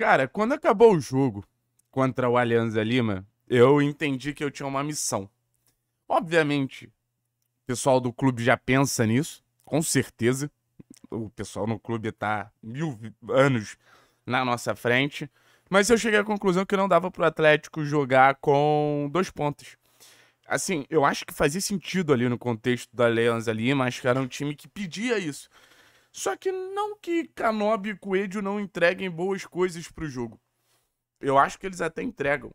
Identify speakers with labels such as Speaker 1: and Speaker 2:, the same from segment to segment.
Speaker 1: Cara, quando acabou o jogo contra o Alianza Lima, eu entendi que eu tinha uma missão. Obviamente, o pessoal do clube já pensa nisso, com certeza. O pessoal no clube tá mil anos na nossa frente. Mas eu cheguei à conclusão que não dava pro Atlético jogar com dois pontos. Assim, eu acho que fazia sentido ali no contexto da Alianza Lima, acho que era um time que pedia isso. Só que não que Kanobi e Coelho não entreguem boas coisas pro jogo. Eu acho que eles até entregam.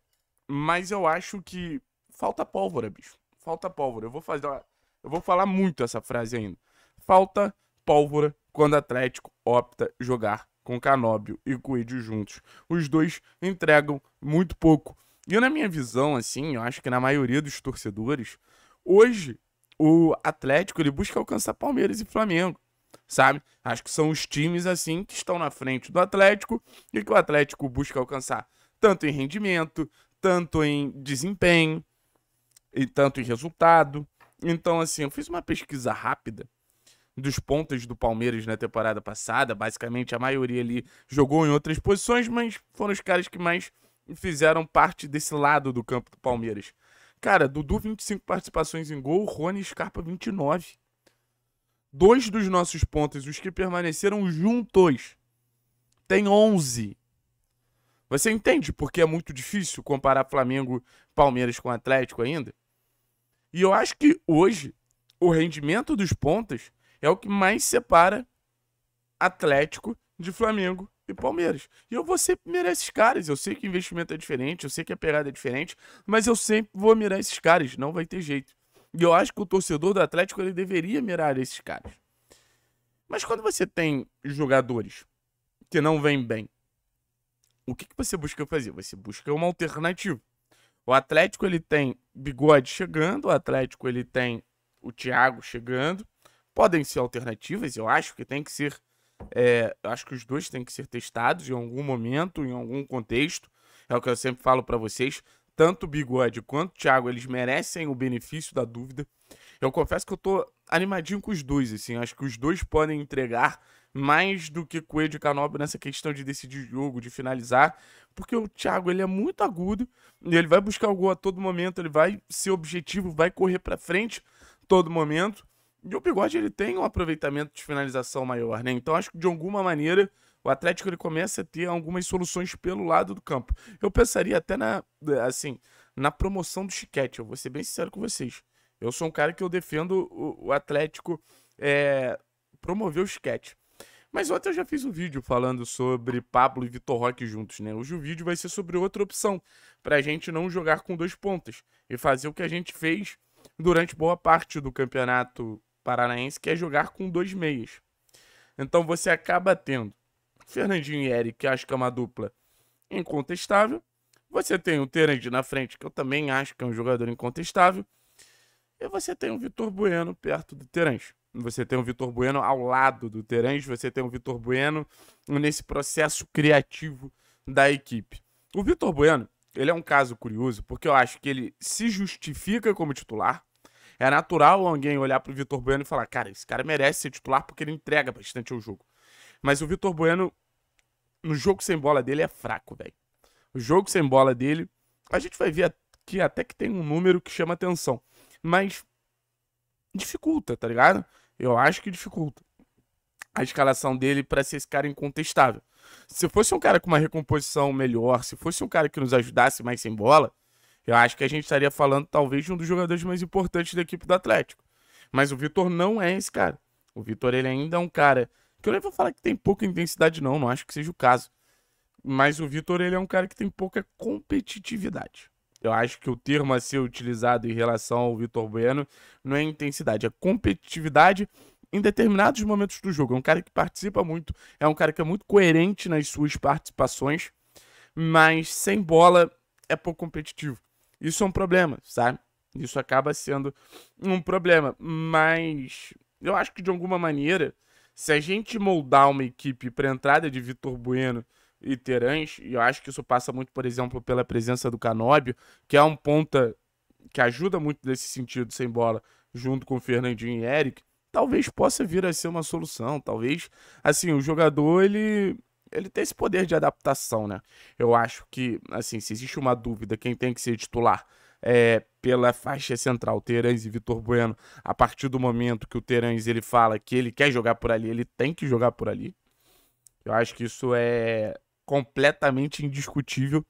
Speaker 1: Mas eu acho que falta pólvora, bicho. Falta pólvora. Eu vou fazer, eu vou falar muito essa frase ainda. Falta pólvora quando Atlético opta jogar com Canóbio e Coelho juntos. Os dois entregam muito pouco. E na minha visão, assim, eu acho que na maioria dos torcedores, hoje o Atlético ele busca alcançar Palmeiras e Flamengo sabe? Acho que são os times assim que estão na frente do Atlético e que o Atlético busca alcançar tanto em rendimento, tanto em desempenho e tanto em resultado. Então, assim, eu fiz uma pesquisa rápida dos pontos do Palmeiras na temporada passada. Basicamente, a maioria ali jogou em outras posições, mas foram os caras que mais fizeram parte desse lado do campo do Palmeiras. Cara, Dudu 25 participações em gol, Rony Scarpa 29 dois dos nossos pontos, os que permaneceram juntos, tem 11. Você entende porque é muito difícil comparar Flamengo Palmeiras com Atlético ainda? E eu acho que hoje o rendimento dos pontas é o que mais separa Atlético de Flamengo e Palmeiras. E eu vou sempre mirar esses caras. Eu sei que investimento é diferente, eu sei que a pegada é diferente, mas eu sempre vou mirar esses caras, não vai ter jeito. E eu acho que o torcedor do Atlético ele deveria mirar esses caras. Mas quando você tem jogadores que não vêm bem, o que, que você busca fazer? Você busca uma alternativa. O Atlético ele tem Bigode chegando, o Atlético ele tem o Thiago chegando. Podem ser alternativas, eu acho que tem que ser. É, acho que os dois têm que ser testados em algum momento, em algum contexto. É o que eu sempre falo para vocês tanto o Bigode quanto o Thiago, eles merecem o benefício da dúvida. Eu confesso que eu tô animadinho com os dois, assim. Acho que os dois podem entregar mais do que Coelho e Canobio nessa questão de decidir o jogo, de finalizar, porque o Thiago ele é muito agudo, e ele vai buscar o gol a todo momento, ele vai ser objetivo, vai correr para frente todo momento. E o Bigode ele tem um aproveitamento de finalização maior, né? Então acho que de alguma maneira o Atlético ele começa a ter algumas soluções pelo lado do campo. Eu pensaria até na, assim, na promoção do Chiquete, eu vou ser bem sincero com vocês. Eu sou um cara que eu defendo o, o Atlético é, promover o Chiquete. Mas ontem eu já fiz um vídeo falando sobre Pablo e Vitor Roque juntos, né? Hoje o vídeo vai ser sobre outra opção, para a gente não jogar com dois pontas e fazer o que a gente fez durante boa parte do campeonato paranaense, que é jogar com dois meias. Então você acaba tendo Fernandinho e Eric, que acho que é uma dupla incontestável. Você tem o Terandi na frente, que eu também acho que é um jogador incontestável. E você tem o Vitor Bueno perto do Terange. Você tem o Vitor Bueno ao lado do Terange. Você tem o Vitor Bueno nesse processo criativo da equipe. O Vitor Bueno, ele é um caso curioso, porque eu acho que ele se justifica como titular. É natural alguém olhar para o Vitor Bueno e falar: cara, esse cara merece ser titular porque ele entrega bastante ao jogo. Mas o Vitor Bueno, no jogo sem bola dele, é fraco, velho. O jogo sem bola dele, a gente vai ver que até que tem um número que chama atenção. Mas dificulta, tá ligado? Eu acho que dificulta a escalação dele para ser esse cara incontestável. Se fosse um cara com uma recomposição melhor, se fosse um cara que nos ajudasse mais sem bola, eu acho que a gente estaria falando talvez de um dos jogadores mais importantes da equipe do Atlético. Mas o Vitor não é esse cara. O Vitor ele ainda é um cara que eu nem vou falar que tem pouca intensidade, não, não acho que seja o caso. Mas o Vitor, ele é um cara que tem pouca competitividade. Eu acho que o termo a ser utilizado em relação ao Vitor Bueno não é intensidade, é competitividade em determinados momentos do jogo. É um cara que participa muito, é um cara que é muito coerente nas suas participações, mas sem bola é pouco competitivo. Isso é um problema, sabe? Isso acaba sendo um problema, mas eu acho que de alguma maneira se a gente moldar uma equipe para entrada de Vitor Bueno e Terãs, e eu acho que isso passa muito, por exemplo, pela presença do Canóbio, que é um ponta que ajuda muito nesse sentido sem bola, junto com o Fernandinho e Eric, talvez possa vir a ser uma solução, talvez, assim, o jogador ele ele tem esse poder de adaptação, né? Eu acho que, assim, se existe uma dúvida, quem tem que ser titular é, pela faixa central, Terãs e Vitor Bueno, a partir do momento que o Terãs ele fala que ele quer jogar por ali, ele tem que jogar por ali. Eu acho que isso é completamente indiscutível.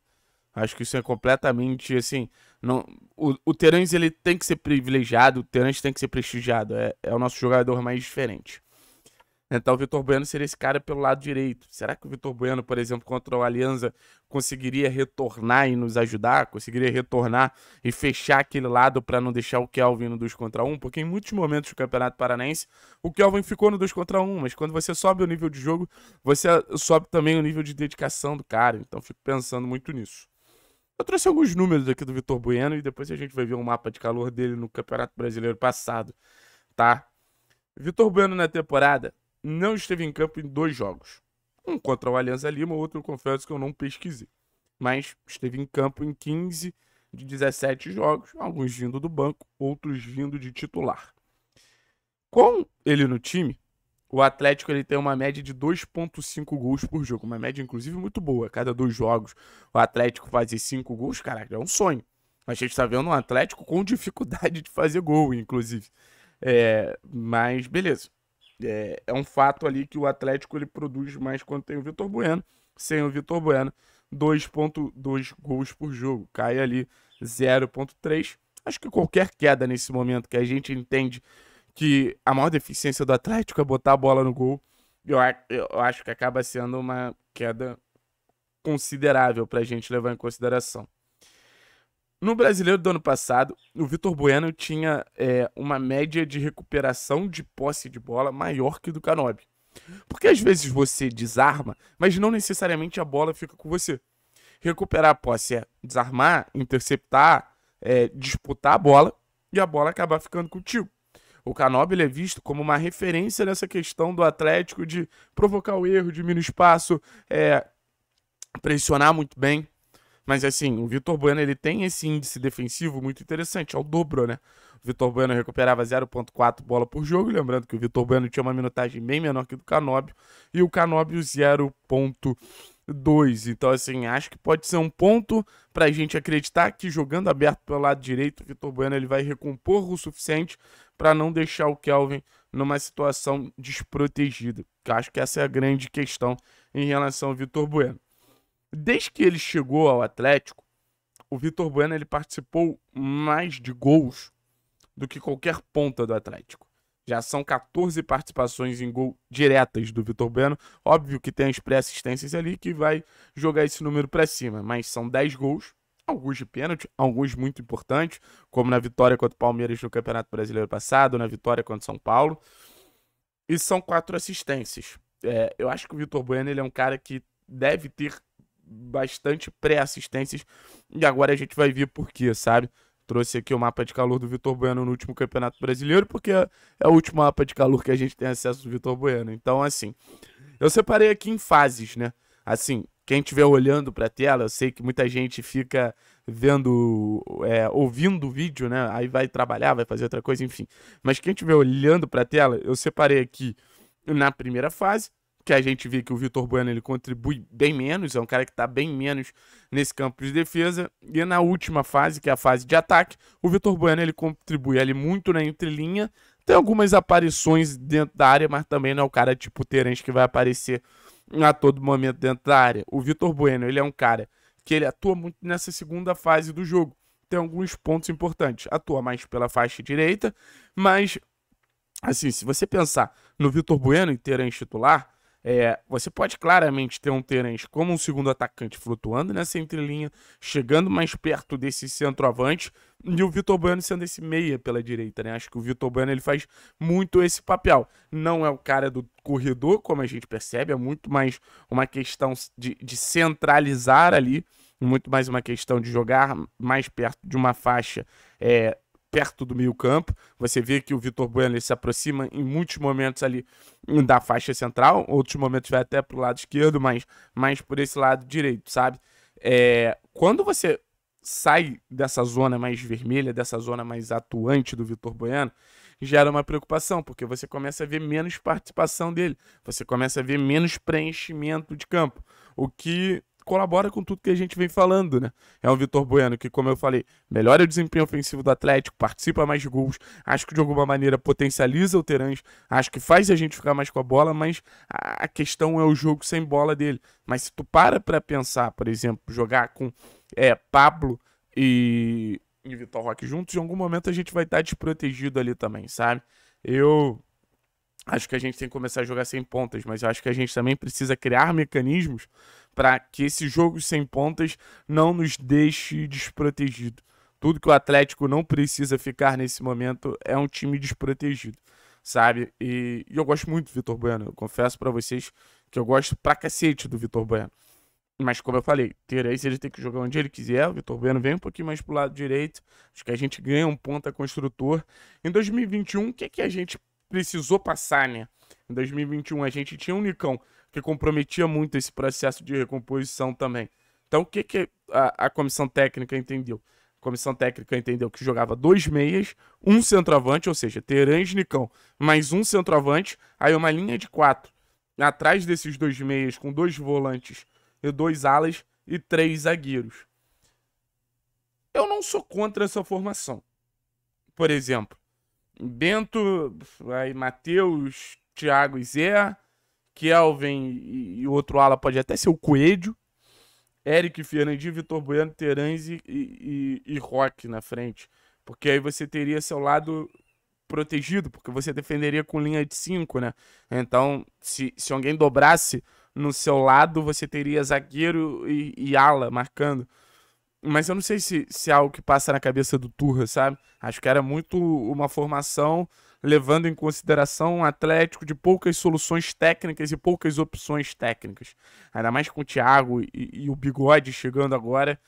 Speaker 1: Acho que isso é completamente assim. Não, o, o Terãs ele tem que ser privilegiado, o Terãs tem que ser prestigiado. É, é o nosso jogador mais diferente. Então o Vitor Bueno seria esse cara pelo lado direito. Será que o Vitor Bueno, por exemplo, contra o Alianza, conseguiria retornar e nos ajudar? Conseguiria retornar e fechar aquele lado para não deixar o Kelvin no 2 contra 1? Um? Porque em muitos momentos do Campeonato Paranense, o Kelvin ficou no 2 contra 1, um, mas quando você sobe o nível de jogo, você sobe também o nível de dedicação do cara. Então fico pensando muito nisso. Eu trouxe alguns números aqui do Vitor Bueno e depois a gente vai ver um mapa de calor dele no Campeonato Brasileiro passado, tá? Vitor Bueno na temporada, não esteve em campo em dois jogos. Um contra o Alianza Lima, outro confesso que eu não pesquisei. Mas esteve em campo em 15 de 17 jogos, alguns vindo do banco, outros vindo de titular. Com ele no time, o Atlético ele tem uma média de 2.5 gols por jogo, uma média inclusive muito boa. Cada dois jogos o Atlético fazer 5 gols, caraca, é um sonho. A gente está vendo um Atlético com dificuldade de fazer gol, inclusive. É, mas beleza. É, é um fato ali que o Atlético ele produz mais quando tem o Vitor Bueno. Sem o Vitor Bueno, 2.2 gols por jogo. Cai ali 0.3. Acho que qualquer queda nesse momento que a gente entende que a maior deficiência do Atlético é botar a bola no gol, eu, eu acho que acaba sendo uma queda considerável para a gente levar em consideração. No brasileiro do ano passado, o Vitor Bueno tinha é, uma média de recuperação de posse de bola maior que do Canobi. Porque às vezes você desarma, mas não necessariamente a bola fica com você. Recuperar a posse é desarmar, interceptar, é, disputar a bola e a bola acabar ficando contigo. O Canobi é visto como uma referência nessa questão do Atlético de provocar o erro, diminuir o espaço, é, pressionar muito bem. Mas assim, o Vitor Bueno ele tem esse índice defensivo muito interessante, ao é dobro, né? O Vitor Bueno recuperava 0.4 bola por jogo, lembrando que o Vitor Bueno tinha uma minutagem bem menor que do Canóbio, e o Canóbio 0.2. Então assim, acho que pode ser um ponto para a gente acreditar que jogando aberto pelo lado direito, o Vitor Bueno ele vai recompor o suficiente para não deixar o Kelvin numa situação desprotegida. Eu acho que essa é a grande questão em relação ao Vitor Bueno. Desde que ele chegou ao Atlético, o Vitor Bueno ele participou mais de gols do que qualquer ponta do Atlético. Já são 14 participações em gol diretas do Vitor Bueno. Óbvio que tem as pré-assistências ali que vai jogar esse número para cima, mas são 10 gols, alguns de pênalti, alguns muito importantes, como na vitória contra o Palmeiras no Campeonato Brasileiro passado, na vitória contra o São Paulo. E são quatro assistências. É, eu acho que o Vitor Bueno ele é um cara que deve ter bastante pré-assistências. E agora a gente vai ver por quê, sabe? Trouxe aqui o mapa de calor do Vitor Bueno no último Campeonato Brasileiro, porque é o último mapa de calor que a gente tem acesso do Vitor Bueno. Então, assim, eu separei aqui em fases, né? Assim, quem estiver olhando para a tela, eu sei que muita gente fica vendo, é, ouvindo o vídeo, né? Aí vai trabalhar, vai fazer outra coisa, enfim. Mas quem estiver olhando para a tela, eu separei aqui na primeira fase, que a gente vê que o Vitor Bueno ele contribui bem menos, é um cara que está bem menos nesse campo de defesa. E na última fase, que é a fase de ataque, o Vitor Bueno ele contribui ali muito na entrelinha, tem algumas aparições dentro da área, mas também não é o cara tipo Terence que vai aparecer a todo momento dentro da área. O Vitor Bueno ele é um cara que ele atua muito nessa segunda fase do jogo. Tem alguns pontos importantes. Atua mais pela faixa direita, mas assim, se você pensar no Vitor Bueno em Terence titular, é, você pode claramente ter um Terence como um segundo atacante flutuando nessa entrelinha, chegando mais perto desse centroavante, e o Vitor Bueno sendo esse meia pela direita, né? Acho que o Vitor Bueno ele faz muito esse papel. Não é o cara do corredor, como a gente percebe, é muito mais uma questão de, de centralizar ali, muito mais uma questão de jogar mais perto de uma faixa é, perto do meio-campo. Você vê que o Vitor Bueno se aproxima em muitos momentos ali da faixa central, outros momentos vai até para o lado esquerdo, mas mais por esse lado direito, sabe? É, quando você sai dessa zona mais vermelha, dessa zona mais atuante do Vitor Bueno, gera uma preocupação, porque você começa a ver menos participação dele, você começa a ver menos preenchimento de campo, o que colabora com tudo que a gente vem falando, né? É um Vitor Bueno que, como eu falei, melhora o desempenho ofensivo do Atlético, participa mais de gols, acho que de alguma maneira potencializa o Terãs, acho que faz a gente ficar mais com a bola, mas a questão é o jogo sem bola dele. Mas se tu para pra pensar, por exemplo, jogar com é, Pablo e, e Vitor Roque juntos, em algum momento a gente vai estar tá desprotegido ali também, sabe? Eu acho que a gente tem que começar a jogar sem pontas, mas eu acho que a gente também precisa criar mecanismos para que esse jogo sem pontas não nos deixe desprotegido. Tudo que o Atlético não precisa ficar nesse momento é um time desprotegido, sabe? E, e eu gosto muito do Vitor Bueno, eu confesso para vocês que eu gosto pra cacete do Vitor Bueno. Mas como eu falei, se ele tem que jogar onde ele quiser. O Vitor Bueno vem um pouquinho mais pro lado direito. Acho que a gente ganha um ponta construtor. Em 2021, o que, é que a gente precisou passar, né? Em 2021, a gente tinha um Nicão que comprometia muito esse processo de recomposição também. Então, o que, que a, a comissão técnica entendeu? A comissão técnica entendeu que jogava dois meias, um centroavante, ou seja, e Nicão, mais um centroavante, aí uma linha de quatro. Atrás desses dois meias, com dois volantes e dois alas e três zagueiros. Eu não sou contra essa formação. Por exemplo, Bento, aí Matheus, Thiago e Zé, Kelvin e, e outro ala pode até ser o Coelho. Eric Fernandinho, Vitor Bueno, Terães e, e, Rock Roque na frente. Porque aí você teria seu lado protegido, porque você defenderia com linha de 5, né? Então, se, se alguém dobrasse no seu lado, você teria zagueiro e, e, ala marcando. Mas eu não sei se, se é algo que passa na cabeça do Turra, sabe? Acho que era muito uma formação levando em consideração um Atlético de poucas soluções técnicas e poucas opções técnicas. Ainda mais com o Thiago e, e o Bigode chegando agora,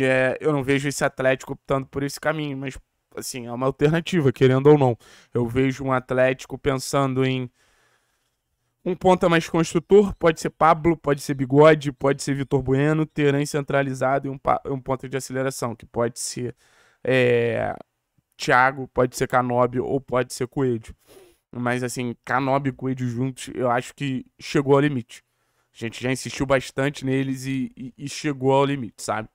Speaker 1: é, eu não vejo esse Atlético optando por esse caminho, mas assim, é uma alternativa, querendo ou não. Eu vejo um Atlético pensando em um ponta mais construtor, pode ser Pablo, pode ser Bigode, pode ser Vitor Bueno, terem centralizado e um, um ponta de aceleração, que pode ser é, Thiago, pode ser Canobi ou pode ser Coelho. Mas assim, Canobi e Coelho juntos, eu acho que chegou ao limite. A gente já insistiu bastante neles e, e, e chegou ao limite, sabe?